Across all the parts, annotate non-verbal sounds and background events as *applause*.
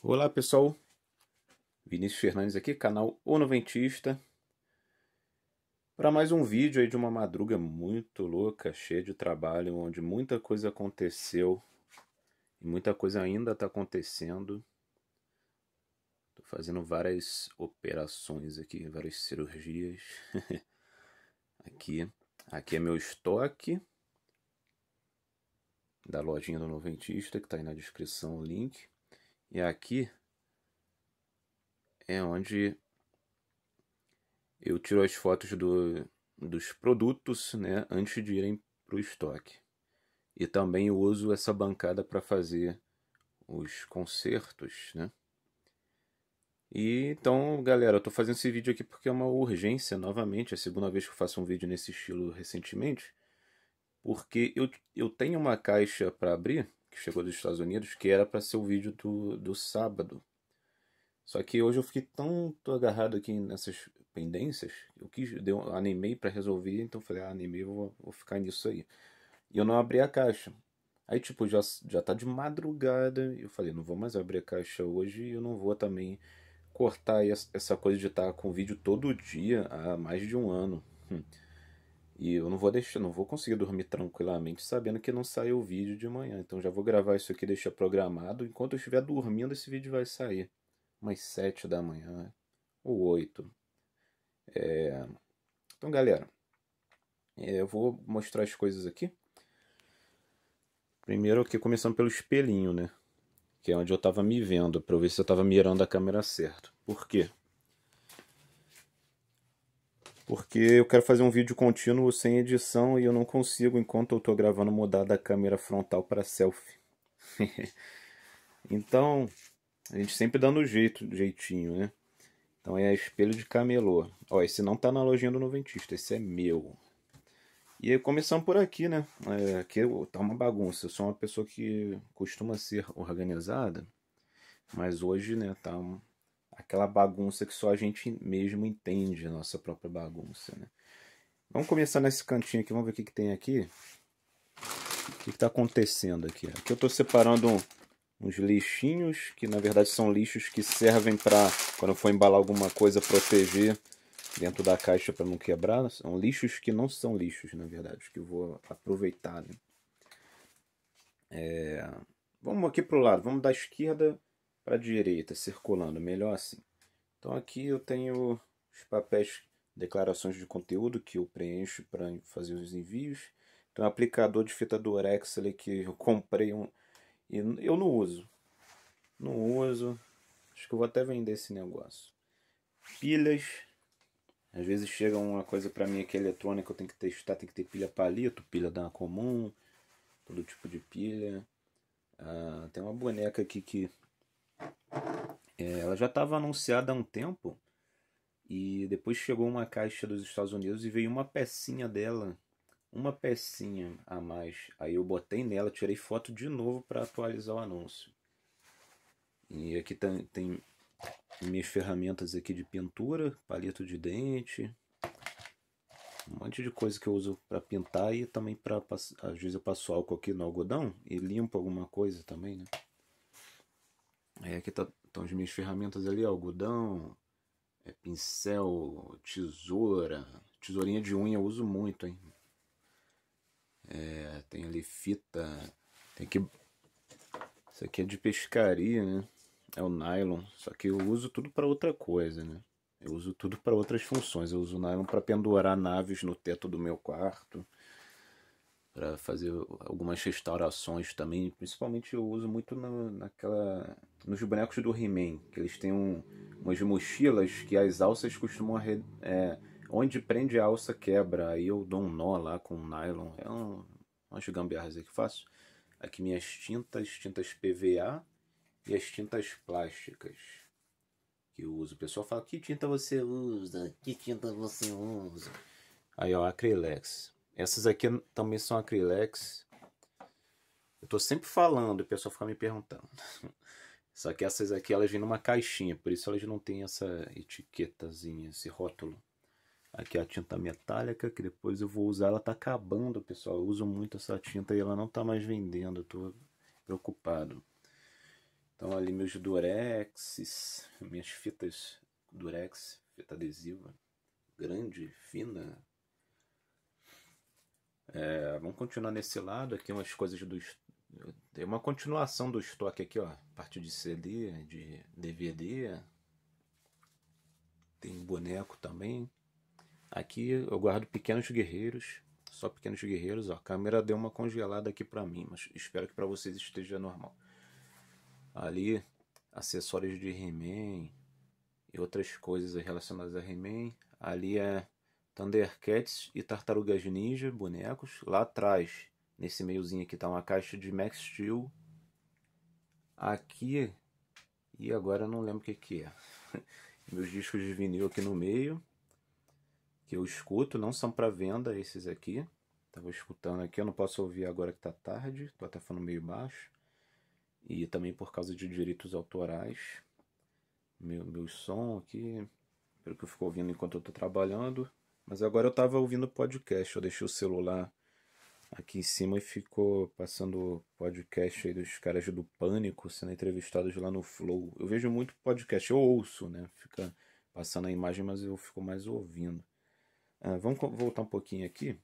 Olá pessoal, Vinícius Fernandes aqui, canal O Noventista, para mais um vídeo aí de uma madruga muito louca, cheia de trabalho, onde muita coisa aconteceu e muita coisa ainda está acontecendo. Estou fazendo várias operações aqui, várias cirurgias. *laughs* aqui, aqui é meu estoque da lojinha do Noventista, que está aí na descrição o link. E aqui é onde eu tiro as fotos do, dos produtos né, antes de irem para o estoque. E também eu uso essa bancada para fazer os concertos, né? E então, galera, eu tô fazendo esse vídeo aqui porque é uma urgência, novamente, é a segunda vez que eu faço um vídeo nesse estilo recentemente, porque eu, eu tenho uma caixa para abrir que chegou dos Estados Unidos, que era para ser o vídeo do, do sábado. Só que hoje eu fiquei tão agarrado aqui nessas pendências, eu quis, deu, animei para resolver, então falei, ah, animei, vou, vou ficar nisso aí. E eu não abri a caixa. Aí, tipo, já, já tá de madrugada, eu falei, não vou mais abrir a caixa hoje, e eu não vou também cortar essa coisa de estar tá com vídeo todo dia há mais de um ano. Hum. E eu não vou deixar, não vou conseguir dormir tranquilamente sabendo que não saiu o vídeo de manhã. Então já vou gravar isso aqui, deixar programado. Enquanto eu estiver dormindo, esse vídeo vai sair. Umas sete da manhã ou oito. É... Então, galera, é, eu vou mostrar as coisas aqui. Primeiro aqui, começando pelo espelhinho, né? Que é onde eu tava me vendo, para ver se eu tava mirando a câmera certo. Por quê? porque eu quero fazer um vídeo contínuo sem edição e eu não consigo, enquanto eu estou gravando, mudar da câmera frontal para selfie. *laughs* então, a gente sempre dando jeito, jeitinho, né? Então é espelho de camelô. Ó, esse não tá na lojinha do Noventista, esse é meu. E aí começamos por aqui, né? É, aqui tá uma bagunça. Eu sou uma pessoa que costuma ser organizada, mas hoje, né, tá aquela bagunça que só a gente mesmo entende, a nossa própria bagunça, né? Vamos começar nesse cantinho aqui, vamos ver o que, que tem aqui. O que está acontecendo aqui? Aqui eu estou separando uns lixinhos, que na verdade são lixos que servem para, quando for embalar alguma coisa, proteger dentro da caixa para não quebrar. São lixos que não são lixos, na verdade, que eu vou aproveitar. Né? É... Vamos aqui para o lado, vamos da esquerda para a direita, circulando, melhor assim. Então aqui eu tenho os papéis, declarações de conteúdo que eu preencho para fazer os envios. Tem um aplicador de fita durex ali que eu comprei um e eu não uso. Não uso. Acho que eu vou até vender esse negócio. Pilhas. Às vezes chega uma coisa para mim que é eletrônica, eu tenho que testar, tem que ter pilha palito, pilha da comum, todo tipo de pilha. Ah, tem uma boneca aqui que é, ela já estava anunciada há um tempo e depois chegou uma caixa dos Estados Unidos e veio uma pecinha dela, uma pecinha a mais. Aí eu botei nela, tirei foto de novo para atualizar o anúncio. E aqui tem, tem minhas ferramentas aqui de pintura, palito de dente, um monte de coisa que eu uso para pintar e também para às vezes eu passo álcool aqui no algodão e limpo alguma coisa também, né? É, aqui tá então as minhas ferramentas ali, algodão, é, pincel, tesoura, tesourinha de unha eu uso muito, hein? É, tem ali fita, tem que... Isso aqui é de pescaria, né? É o nylon, só que eu uso tudo para outra coisa, né? Eu uso tudo para outras funções. Eu uso nylon para pendurar naves no teto do meu quarto para fazer algumas restaurações também. Principalmente eu uso muito naquela, nos bonecos do He-Man, que eles têm um, umas mochilas que as alças costumam. Re, é, onde prende a alça quebra, aí eu dou um nó lá com um nylon. É um, umas gambiarras aí que faço. Aqui minhas tintas, tintas PVA e as tintas plásticas que eu uso. O pessoal fala: que tinta você usa? Que tinta você usa? Aí ó, Acrylex. Essas aqui também são acrylex. Eu tô sempre falando, o pessoal fica me perguntando. *laughs* Só que essas aqui elas vêm numa caixinha, por isso elas não têm essa etiquetazinha, esse rótulo. Aqui a tinta metálica, que depois eu vou usar. Ela tá acabando, pessoal. Eu uso muito essa tinta e ela não tá mais vendendo. Eu tô preocupado. Então ali meus durexes, minhas fitas durex, fita adesiva. Grande, fina, é, vamos continuar nesse lado aqui, umas coisas do. Tem uma continuação do estoque aqui, ó. Parte de CD, de DVD. Tem boneco também. Aqui eu guardo pequenos guerreiros. Só pequenos guerreiros, ó. A câmera deu uma congelada aqui pra mim, mas espero que pra vocês esteja normal. Ali, acessórios de He-Man e outras coisas relacionadas a He-Man. Ali é Thundercats e Tartarugas Ninja, bonecos. Lá atrás, nesse meiozinho aqui, tá uma caixa de Max Steel. Aqui, e agora eu não lembro o que, que é. *laughs* Meus discos de vinil aqui no meio, que eu escuto, não são para venda esses aqui. Tava escutando aqui, eu não posso ouvir agora que tá tarde, tô até falando meio baixo. E também por causa de direitos autorais. Meu, meu som aqui, pelo que eu fico ouvindo enquanto eu tô trabalhando. Mas agora eu estava ouvindo podcast, eu deixei o celular aqui em cima e ficou passando podcast aí dos caras do Pânico sendo entrevistados lá no Flow. Eu vejo muito podcast, eu ouço, né? Fica passando a imagem, mas eu fico mais ouvindo. Ah, vamos voltar um pouquinho aqui.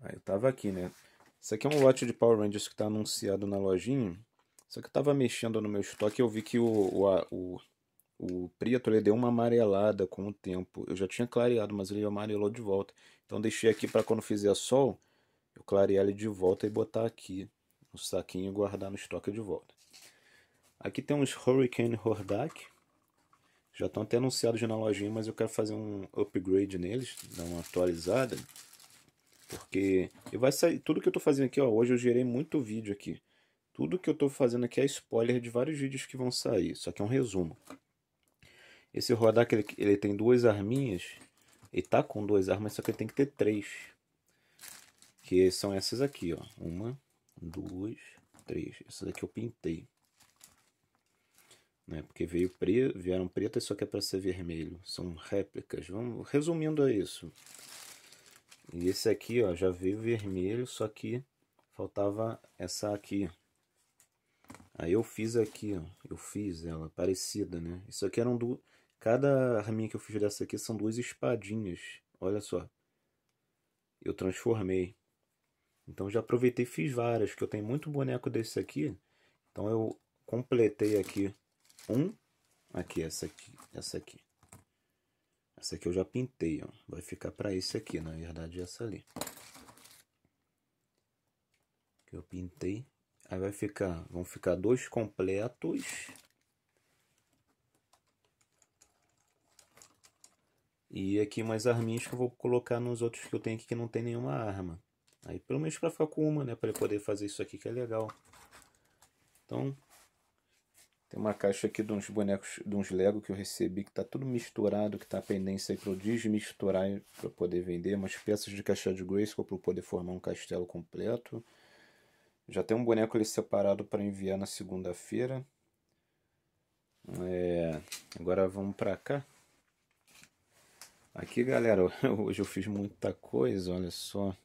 Ah, eu tava aqui, né? Isso aqui é um lote de Power Rangers que tá anunciado na lojinha. Só que eu tava mexendo no meu estoque e eu vi que o, o, o o preto ele deu uma amarelada com o tempo. Eu já tinha clareado, mas ele amarelou de volta. Então deixei aqui para quando fizer sol, eu clarear ele de volta e botar aqui no saquinho e guardar no estoque de volta. Aqui tem uns Hurricane Hordak. Já estão até anunciados na lojinha, mas eu quero fazer um upgrade neles, dar uma atualizada. Porque e vai sair tudo que eu estou fazendo aqui, ó, hoje eu gerei muito vídeo aqui. Tudo que eu estou fazendo aqui é spoiler de vários vídeos que vão sair, só que é um resumo. Esse Rodak ele, ele tem duas arminhas. Ele tá com duas armas, só que ele tem que ter três. Que são essas aqui, ó. Uma, duas, três. Essas aqui eu pintei. Né? Porque veio pre... vieram pretas, só que é para ser vermelho. São réplicas. Vamos resumindo a é isso. E esse aqui, ó, já veio vermelho, só que faltava essa aqui. Aí eu fiz aqui, ó. Eu fiz ela parecida, né? Isso aqui eram duas. Do... Cada arminha que eu fiz dessa aqui são duas espadinhas. Olha só. Eu transformei. Então já aproveitei e fiz várias, que eu tenho muito boneco desse aqui. Então eu completei aqui um. Aqui, essa aqui, essa aqui. Essa aqui eu já pintei, ó. Vai ficar para esse aqui, na verdade, essa ali. Que eu pintei. Aí vai ficar, vão ficar dois completos. E aqui umas arminhas que eu vou colocar nos outros que eu tenho aqui que não tem nenhuma arma. Aí pelo menos para ficar com uma, né? Para poder fazer isso aqui que é legal. Então, tem uma caixa aqui de uns bonecos, de uns Lego que eu recebi, que tá tudo misturado, que tá a pendência aí pra eu desmisturar para poder vender. Umas peças de caixa de Grayskull para eu poder formar um castelo completo. Já tem um boneco ali separado para enviar na segunda-feira. É... Agora vamos para cá. Aqui, galera, *laughs* hoje eu fiz muita coisa, olha só.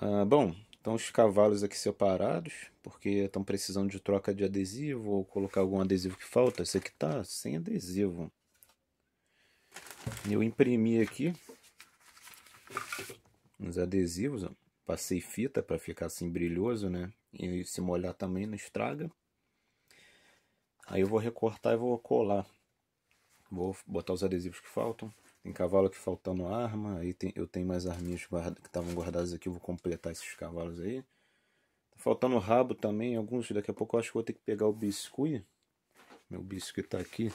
Ah, bom, estão os cavalos aqui separados, porque estão precisando de troca de adesivo ou colocar algum adesivo que falta. Esse aqui tá sem adesivo. Eu imprimi aqui uns adesivos, ó. passei fita para ficar assim brilhoso, né? E se molhar também não estraga. Aí eu vou recortar e vou colar. Vou botar os adesivos que faltam. Tem cavalo que faltando arma, aí tem, eu tenho mais arminhas guarda, que estavam guardadas aqui, eu vou completar esses cavalos aí. Tá faltando rabo também, alguns, daqui a pouco eu acho que vou ter que pegar o biscuit. Meu biscuit tá aqui.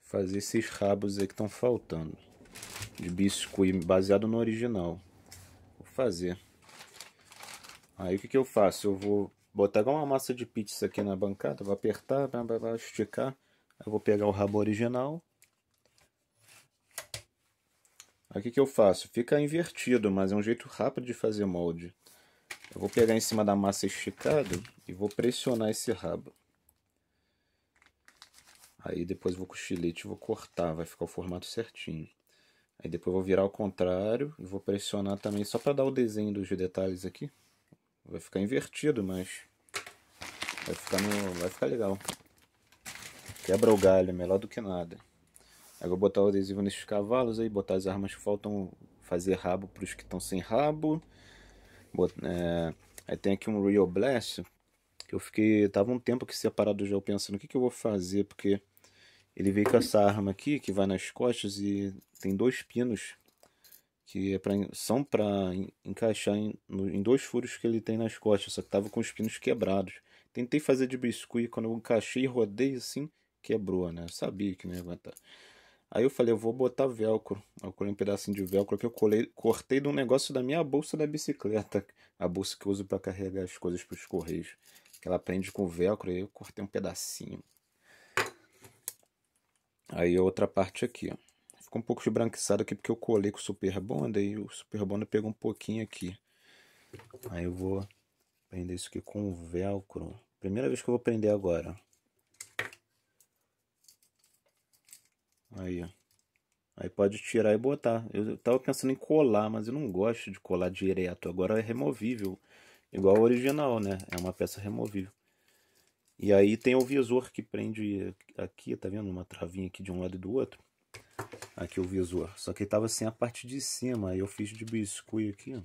Fazer esses rabos aí que estão faltando. De biscuit, baseado no original. Vou fazer. Aí o que, que eu faço? Eu vou botar uma massa de pizza aqui na bancada, vou apertar, vou esticar. Eu vou pegar o rabo original, Aí o que, que eu faço? Fica invertido, mas é um jeito rápido de fazer molde. Eu vou pegar em cima da massa esticada e vou pressionar esse rabo. Aí depois vou com o estilete vou cortar, vai ficar o formato certinho. Aí depois vou virar ao contrário e vou pressionar também só para dar o desenho dos detalhes aqui. Vai ficar invertido, mas vai ficar, no... vai ficar legal. Quebra o galho, melhor do que nada. Agora botar o adesivo nesses cavalos aí, botar as armas que faltam, fazer rabo para os que estão sem rabo. Bot, é, aí tem aqui um Real Blast, que eu fiquei, tava um tempo aqui separado já, pensando o que, que eu vou fazer, porque ele veio com essa arma aqui, que vai nas costas e tem dois pinos, que é pra, são para encaixar em, em dois furos que ele tem nas costas, só que tava com os pinos quebrados. Tentei fazer de biscuit, quando eu encaixei e rodei assim, quebrou, né? Eu sabia que não ia aguentar. Aí eu falei, eu vou botar velcro. Eu colei um pedacinho de velcro que eu colei, cortei de um negócio da minha bolsa da bicicleta. A bolsa que eu uso para carregar as coisas para os correios. Que ela prende com velcro, aí eu cortei um pedacinho. Aí a outra parte aqui, ó. Ficou um pouco esbranquiçado aqui porque eu colei com o Super Bond, aí o Super Bond pegou um pouquinho aqui. Aí eu vou prender isso aqui com velcro. Primeira vez que eu vou prender agora, ó. Aí, ó. Aí pode tirar e botar. Eu tava pensando em colar, mas eu não gosto de colar direto. Agora é removível, igual o original, né? É uma peça removível. E aí tem o visor que prende aqui, tá vendo? Uma travinha aqui de um lado e do outro. Aqui o visor. Só que tava sem a parte de cima. Aí eu fiz de biscuit aqui, ó.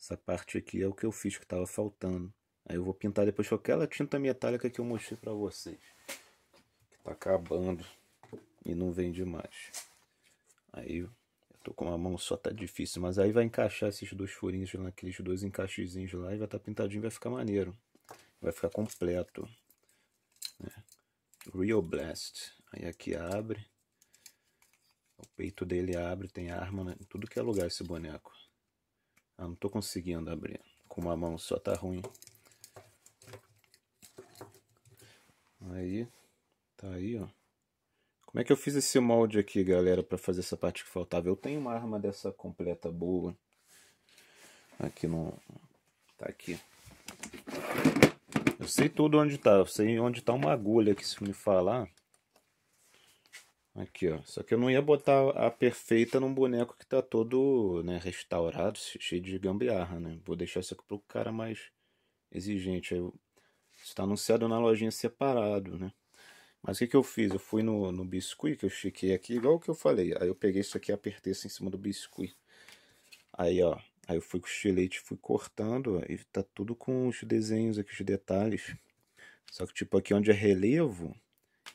Essa parte aqui é o que eu fiz que tava faltando. Aí eu vou pintar depois com aquela tinta metálica que eu mostrei pra vocês. Que tá acabando e não vende mais. Aí eu tô com a mão só, tá difícil, mas aí vai encaixar esses dois furinhos naqueles dois encaixezinhos lá e vai estar tá pintadinho, vai ficar maneiro. Vai ficar completo. Né? Real Blast. Aí aqui abre. O peito dele abre, tem arma né? em tudo que é lugar esse boneco. Ah, não tô conseguindo abrir. Com uma mão só tá ruim. Aí, tá aí, ó. Como é que eu fiz esse molde aqui, galera, para fazer essa parte que faltava? Eu tenho uma arma dessa completa boa. Aqui no... Tá aqui. Eu sei tudo onde tá. Eu sei onde tá uma agulha aqui, se me falar. Aqui, ó. Só que eu não ia botar a perfeita num boneco que tá todo, né, restaurado, cheio de gambiarra, né? Vou deixar isso aqui pro cara mais exigente. isso tá anunciado na lojinha separado, né? Mas o que, que eu fiz? Eu fui no, no biscuit, que eu estiquei aqui, igual o que eu falei. Aí eu peguei isso aqui e apertei isso em cima do biscuit. Aí, ó. Aí eu fui com o estilete, fui cortando, ó, e tá tudo com os desenhos aqui, os detalhes. Só que, tipo, aqui onde é relevo,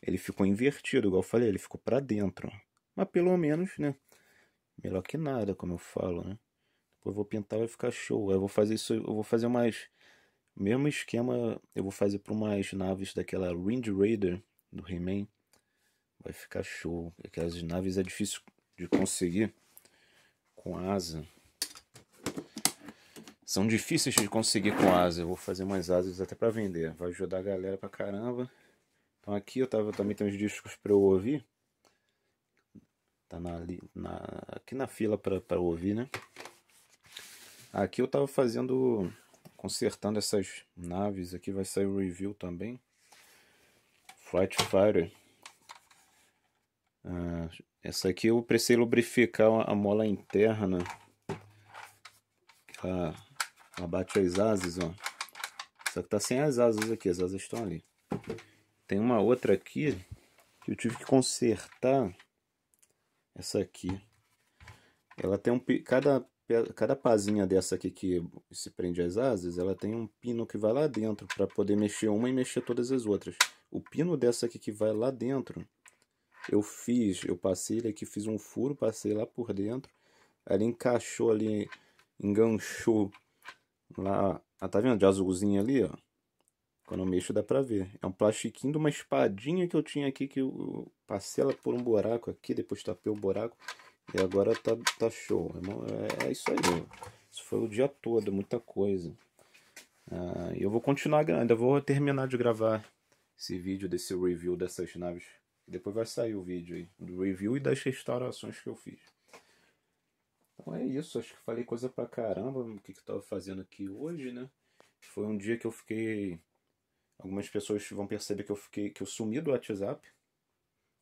ele ficou invertido, igual eu falei, ele ficou pra dentro. Mas pelo menos, né? Melhor que nada, como eu falo, né? Depois eu vou pintar, vai ficar show. Aí eu vou fazer isso, eu vou fazer mais... Mesmo esquema eu vou fazer para umas naves daquela Wind Raider, do He-Man. Vai ficar show. Aquelas naves é difícil de conseguir com asa. São difíceis de conseguir com asa. Eu vou fazer umas asas até para vender. Vai ajudar a galera pra caramba. Então aqui eu tava também tem uns discos para eu ouvir. Tá na, na aqui na fila para ouvir, né? Aqui eu tava fazendo consertando essas naves, aqui vai sair o review também. Flight Fire. Ah, essa aqui eu precisei lubrificar a mola interna. Ela, ela bate as asas, ó. Só que tá sem as asas aqui, as asas estão ali. Tem uma outra aqui que eu tive que consertar. Essa aqui. Ela tem um... Cada, cada pazinha dessa aqui que se prende às asas, ela tem um pino que vai lá dentro para poder mexer uma e mexer todas as outras. O pino dessa aqui que vai lá dentro, eu fiz, eu passei ele aqui, fiz um furo, passei lá por dentro. Ele encaixou ali, enganchou lá. Ah, tá vendo? De azulzinho ali, ó. Quando eu mexo dá pra ver. É um plastiquinho de uma espadinha que eu tinha aqui, que eu passei ela por um buraco aqui, depois tapei o buraco. E agora tá, tá show. É, é isso aí. Isso foi o dia todo, muita coisa. Ah, eu vou continuar, ainda vou terminar de gravar esse vídeo desse review dessas naves. Depois vai sair o vídeo aí do review e das restaurações que eu fiz. Então é isso, acho que falei coisa pra caramba o que, que eu tava fazendo aqui hoje, né? Foi um dia que eu fiquei. Algumas pessoas vão perceber que eu fiquei. que eu sumi do WhatsApp.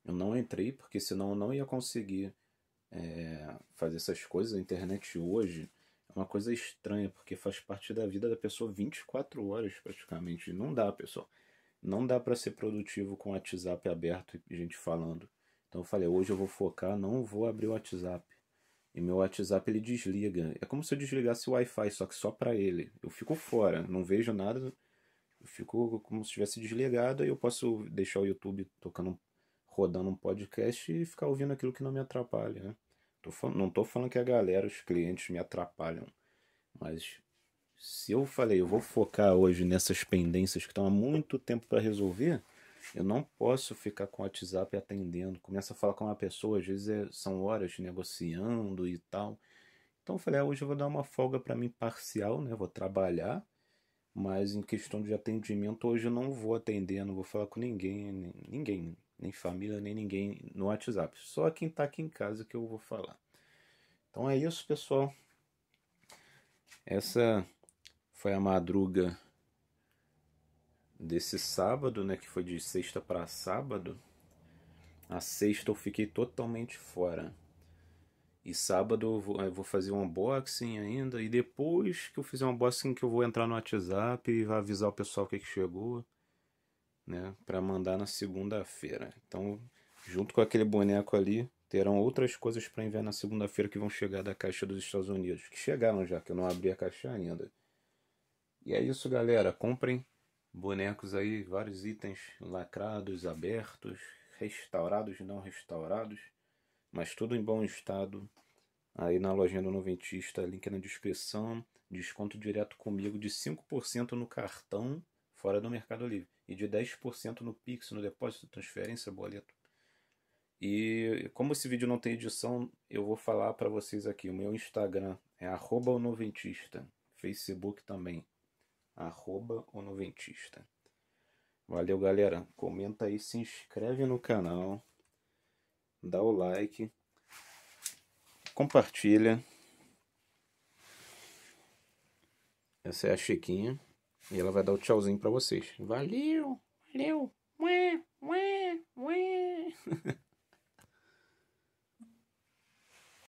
Eu não entrei, porque senão eu não ia conseguir é, fazer essas coisas. A internet hoje é uma coisa estranha, porque faz parte da vida da pessoa 24 horas praticamente. Não dá, pessoal. Não dá para ser produtivo com o WhatsApp aberto e gente falando. Então eu falei, hoje eu vou focar, não vou abrir o WhatsApp. E meu WhatsApp ele desliga. É como se eu desligasse o Wi-Fi, só que só para ele. Eu fico fora, não vejo nada. Eu fico como se tivesse desligado, aí eu posso deixar o YouTube tocando, rodando um podcast e ficar ouvindo aquilo que não me atrapalha, né? Tô falando, não tô falando que a galera, os clientes me atrapalham, mas se eu falei, eu vou focar hoje nessas pendências que estão há muito tempo para resolver, eu não posso ficar com o WhatsApp atendendo. Começa a falar com uma pessoa, às vezes é, são horas negociando e tal. Então eu falei, ah, hoje eu vou dar uma folga para mim parcial, né? Vou trabalhar, mas em questão de atendimento hoje eu não vou atender, não vou falar com ninguém, ninguém, nem família, nem ninguém no WhatsApp. Só quem está aqui em casa que eu vou falar. Então é isso, pessoal. Essa foi a madruga desse sábado, né? Que foi de sexta para sábado. A sexta eu fiquei totalmente fora. E sábado eu vou, eu vou, fazer um unboxing ainda. E depois que eu fizer um unboxing, que eu vou entrar no WhatsApp e avisar o pessoal que, que chegou, né? Para mandar na segunda-feira. Então, junto com aquele boneco ali, terão outras coisas para enviar na segunda-feira que vão chegar da caixa dos Estados Unidos. Que chegaram já, que eu não abri a caixa ainda. E é isso, galera. Comprem bonecos aí, vários itens lacrados, abertos, restaurados, não restaurados, mas tudo em bom estado. Aí na lojinha do Noventista, link na descrição. Desconto direto comigo de 5% no cartão fora do Mercado Livre e de 10% no Pix, no depósito, transferência, boleto. E como esse vídeo não tem edição, eu vou falar para vocês aqui. O meu Instagram é noventista, Facebook também arroba noventista. Valeu, galera. Comenta aí, se inscreve no canal, dá o like, compartilha. Essa é a Chiquinha. E ela vai dar o tchauzinho para vocês. Valeu, valeu. Ué, ué, ué. *laughs*